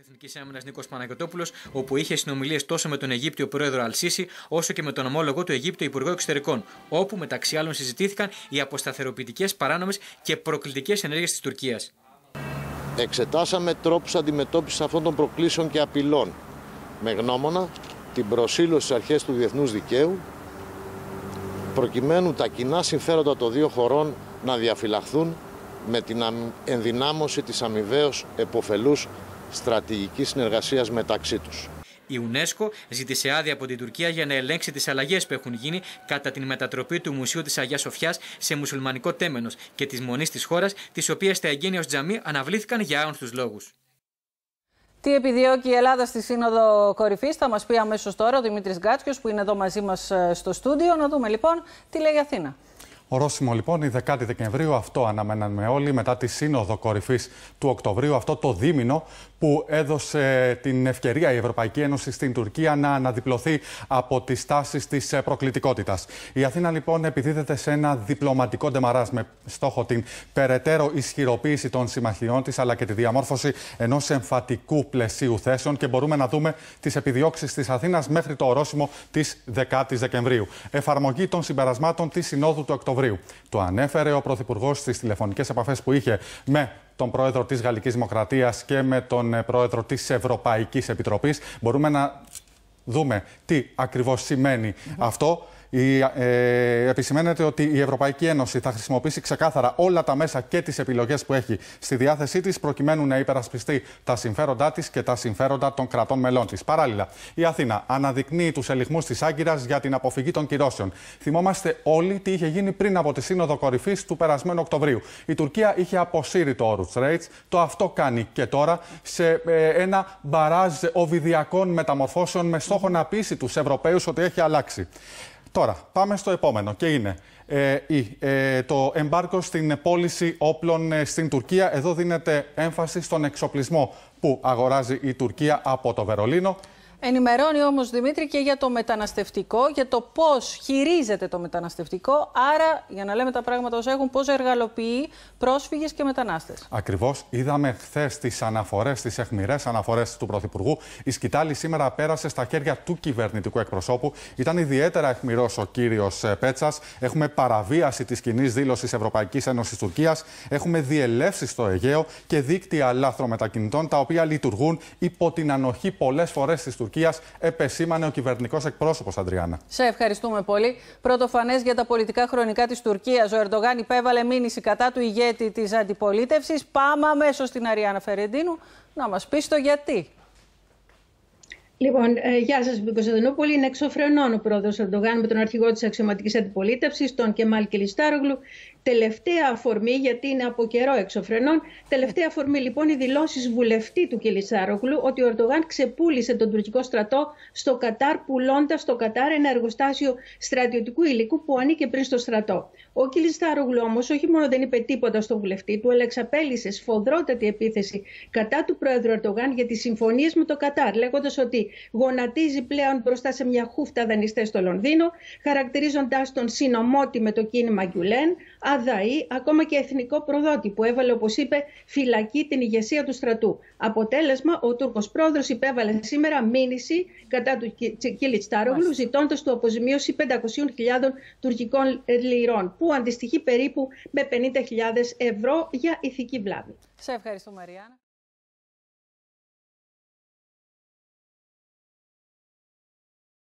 Εθνικής Άμυνας Νίκος Παναγιοτόπουλος, όπου είχε συνομιλίες τόσο με τον Αιγύπτιο πρόεδρο Αλσίση, όσο και με τον ομόλογο του Αιγύπτιου Υπουργό Εξωτερικών, όπου μεταξύ άλλων συζητήθηκαν οι αποσταθεροποιητικές, παράνομες και προκλητικές ενέργειες της Τουρκίας. Εξετάσαμε τρόπους αντιμετώπισης αυτών των προκλήσεων και απειλών, με γνώμονα την προσήλωση στις αρχές του διεθνούς δικαίου, προκειμένου τα κοινά συμφέροντα των δύο χωρών να διαφυλαχθούν με την ενδυνάμωση της αμοιβαίως εποφελούς στρατηγικής συνεργασίας μεταξύ τους. Η UNESCO ζήτησε άδεια από την Τουρκία για να ελέγξει τις αλλαγές που έχουν γίνει κατά την μετατροπή του Μουσείου της Αγίας Σοφιάς σε μουσουλμανικό τέμενος και τη μονής της χώρας, τις οποίες τα εγγένεια ως τζαμί αναβλήθηκαν για άονστου λόγους. Τι επιδιώκει η Ελλάδα στη Σύνοδο Κορυφής, θα μας πει αμέσως τώρα ο Δημήτρης Γκάτσιο, που είναι εδώ μαζί μας ε, στο στούντιο. Να δούμε λοιπόν τι λέει η Αθήνα. Ορόσημο λοιπόν η 10η Δεκεμβρίου, αυτό αναμέναμε όλοι μετά τη σύνοδο κορυφής του Οκτωβρίου, αυτό το δίμηνο που έδωσε την ευκαιρία η Ευρωπαϊκή Ένωση στην Τουρκία να αναδιπλωθεί από τις τάσεις της ε, προκλητικότητας. Η Αθήνα λοιπόν επιδίδεται σε ένα διπλωματικό ντεμαράζ με στόχο την περαιτέρω ισχυροποίηση των συμμαχιών της αλλά και τη διαμόρφωση ενός εμφατικού πλαισίου θέσεων και μπορούμε να δούμε τις επιδιώξεις της Αθήνας μέχρι το ορόσημο της 10η Δεκεμβρίου. Εφαρμογή των συμπερασμάτων της Συνόδου του Οκτωβρίου. Το ανέφερε ο Πρωθυπουργός στις τηλεφωνικές επαφές που είχε με τον πρόεδρο της Γαλλικής Δημοκρατίας και με τον ε, πρόεδρο της Ευρωπαϊκής Επιτροπής. Μπορούμε να δούμε τι ακριβώς σημαίνει αυτό. Η, ε, επισημαίνεται ότι η Ευρωπαϊκή Ένωση θα χρησιμοποιήσει ξεκάθαρα όλα τα μέσα και τις επιλογές που έχει στη διάθεσή της προκειμένου να υπερασπιστεί τα συμφέροντά της και τα συμφέροντα των κρατών μελών της. Παράλληλα, η Αθήνα αναδεικνύει τους ελιγμούς της Άγκυρας για την αποφυγή των κυρώσεων. Θυμόμαστε όλοι τι είχε γίνει πριν από τη Σύνοδο Κορυφής του περασμένου Οκτωβρίου. Η Τουρκία είχε αποσύρει το όρου Rates. Το αυτό κάνει και τώρα σε ε, ένα μπαράζ οβιδιακών μεταμορφώσεων με στόχο να πείσει τους Ευρωπαίους ότι έχει αλλάξει. Τώρα, πάμε στο επόμενο και είναι ε, ε το εμπάρκο στην πώληση όπλων ε, στην Τουρκία. Εδώ δίνεται έμφαση στον εξοπλισμό που αγοράζει η Τουρκία από το Βερολίνο. Ενημερώνει όμως Δημήτρη και για το μεταναστευτικό, για το πώς χειρίζεται το μεταναστευτικό, άρα για να λέμε τα πράγματα όσα έχουν, πώς εργαλοποιεί πρόσφυγες και μετανάστες. Ακριβώς, είδαμε χθες τις αναφορές, τις εχμηρές αναφορές του Πρωθυπουργού. Η σκητάλη σήμερα πέρασε στα χέρια του κυβερνητικού εκπροσώπου. Ήταν ιδιαίτερα εχμηρός ο κύριος ε, Πέτσας. Έχουμε παραβίαση της κοινή δήλωσης Ευρωπαϊκής Ένωσης Τουρκίας. Έχουμε διελεύσεις στο Αιγαίο και δίκτυα λάθρο μετακινητών, τα οποία λειτουργούν υπό την ανοχή πολλές φορές της Τουρκίας Τουρκίας, επεσήμανε ο κυβερνητικό εκπρόσωπος Αντριάννα. Σε ευχαριστούμε πολύ. Πρωτοφανές για τα πολιτικά χρονικά της Τουρκίας, ο Ερντογάν υπέβαλε μήνυση κατά του ηγέτη της αντιπολίτευσης. Πάμε αμέσως στην Αριάννα Φερεντίνου να μας πεις το γιατί. Λοιπόν, ε, γεια σας, στην Κωνσταντινούπολη. Είναι εξωφρενών ο πρόεδρος Ερντογάν με τον αρχηγό της αξιωματικής αντιπολίτευσης, τον Κεμάλ Κελιστάρογλου, Τελευταία αφορμή, γιατί είναι από καιρό εξωφρενών, τελευταία αφορμή λοιπόν οι δηλώσεις βουλευτή του Κελισάρογλου ότι ο Ορτογάν ξεπούλησε τον τουρκικό στρατό στο Κατάρ, πουλώντας στο Κατάρ ένα εργοστάσιο στρατιωτικού υλικού που ανήκε πριν στο στρατό. Ο Κελισάρογλου όμως όχι μόνο δεν είπε τίποτα στον βουλευτή του, αλλά εξαπέλυσε σφοδρότατη επίθεση κατά του πρόεδρου Ορτογάν για τις συμφωνίες με το Κατάρ, λέγοντας ότι γονατίζει πλέον μπροστά σε μια χούφτα δανειστές στο Λονδίνο, χαρακτηρίζοντά τον συνομότη με το κίνημα Γκιουλέν, αδαή, ακόμα και εθνικό προδότη που έβαλε, όπως είπε, φυλακή την ηγεσία του στρατού. Αποτέλεσμα, ο Τούρκος πρόεδρος υπέβαλε σήμερα μήνυση κατά του Κίλιτ Τάρογλου, ζητώντα του αποζημίωση 500.000 τουρκικών λιρών, που αντιστοιχεί περίπου με 50.000 ευρώ για ηθική βλάβη. Σε ευχαριστώ, Μαριάννα.